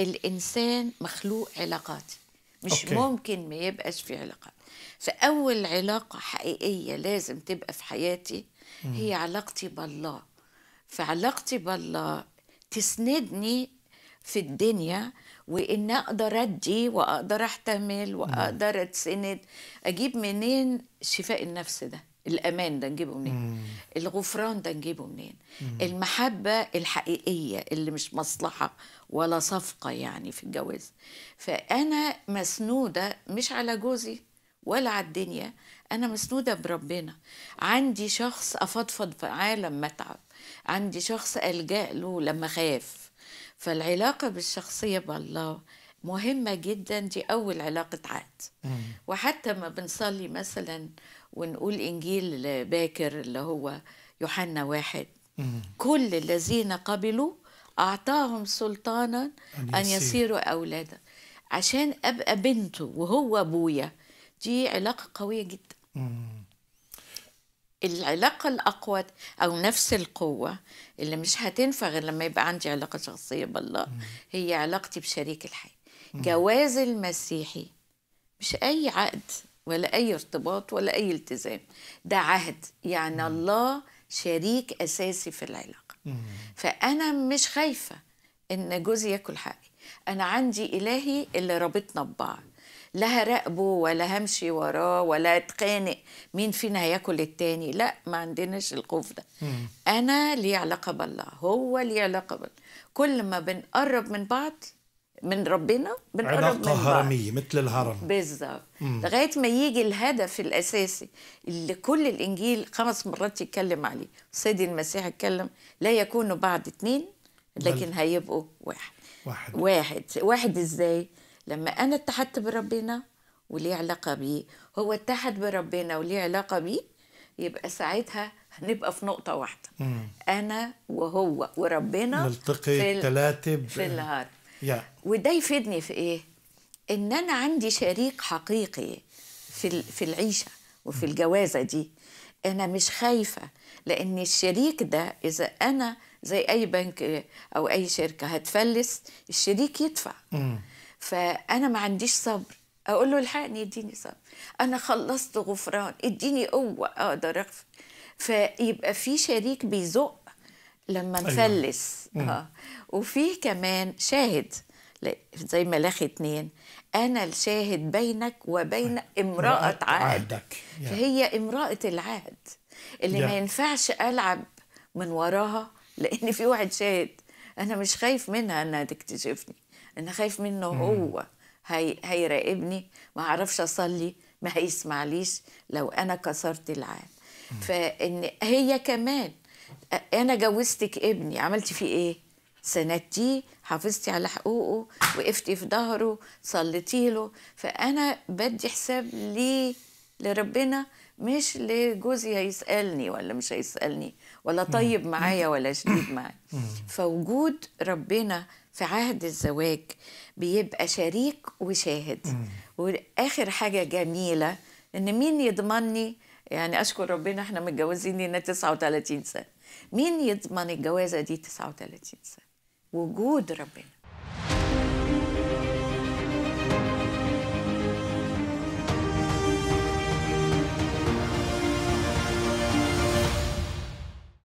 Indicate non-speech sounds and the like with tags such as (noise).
الانسان مخلوق علاقات مش أوكي. ممكن ما يبقاش في علاقات فاول علاقه حقيقيه لازم تبقى في حياتي هي علاقتي بالله فعلاقتي بالله تسندني في الدنيا وان اقدر ادي واقدر احتمل واقدر اتسند اجيب منين شفاء النفس ده الامان ده نجيبه منين الغفران ده نجيبه منين المحبه الحقيقيه اللي مش مصلحه ولا صفقه يعني في الجواز فانا مسنوده مش على جوزي ولا على الدنيا انا مسنوده بربنا عندي شخص افضفض في عالم اتعب عندي شخص الجا له لما خاف فالعلاقه بالشخصيه بالله مهمة جدا دي أول علاقة عقد وحتى ما بنصلي مثلا ونقول إنجيل باكر اللي هو يوحنا واحد كل الذين قبلوا أعطاهم سلطانا أن, أن يصيروا أولادا عشان أبقى بنته وهو أبويا دي علاقة قوية جدا العلاقة الأقوى أو نفس القوة اللي مش هتنفع غير لما يبقى عندي علاقة شخصية بالله هي علاقتي بشريك الحياة جواز المسيحي مش أي عقد ولا أي ارتباط ولا أي التزام ده عهد يعني الله شريك أساسي في العلاقة فأنا مش خايفة إن جوزي ياكل حقي أنا عندي إلهي اللي رابطنا ببعض لا هراقبه ولا همشي وراه ولا اتخانق مين فينا هياكل التاني لا ما عندناش الخوف ده مم. انا لي علاقه بالله هو لي علاقه بالله كل ما بنقرب من بعض من ربنا بنقرب علاقة من هرمية مثل الهرم بالظبط لغاية ما يجي الهدف الأساسي اللي كل الإنجيل خمس مرات يتكلم عليه سيدي المسيح اتكلم لا يكونوا بعد اتنين لكن هيبقوا واحد واحد واحد واحد ازاي لما أنا اتحدت بربنا ولي علاقة بيه هو اتحد بربنا ولي علاقة بيه يبقى ساعتها هنبقى في نقطة واحدة مم. أنا وهو وربنا نلتقي الثلاثة في, في الهرم yeah. وده يفيدني في ايه ان انا عندي شريك حقيقي في في العيشه وفي الجوازه دي انا مش خايفه لان الشريك ده اذا انا زي اي بنك او اي شركه هتفلس الشريك يدفع mm. فانا ما عنديش صبر اقول له الحقني اديني صبر انا خلصت غفران اديني قوه اقدر اغفر فيبقى في شريك بيزق لما أيوة. نفلس أيوة. اه وفيه كمان شاهد زي ملاخي اتنين أنا الشاهد بينك وبين آه. امرأة امرأة عهدك فهي امرأة العهد اللي yeah. ما ينفعش ألعب من وراها لأن في واحد شاهد أنا مش خايف منها إنها تكتشفني أنا خايف منه هو هي... هيراقبني ما أعرفش أصلي ما هيسمعليش لو أنا كسرت العهد فإن هي كمان انا جوزتك ابني عملتي فيه ايه سندتيه حافظتي على حقوقه وقفتي في ظهره صليتي له فانا بدي حساب ليه لربنا مش لجوزي هيسالني ولا مش هيسالني ولا طيب معايا ولا شديد (coughs) معايا فوجود ربنا في عهد الزواج بيبقى شريك وشاهد واخر حاجه جميله ان مين يضمنني يعني اشكر ربنا احنا متجوزين لنا 39 سنه مين يضمن الجوازه دي 39 سنه وجود ربنا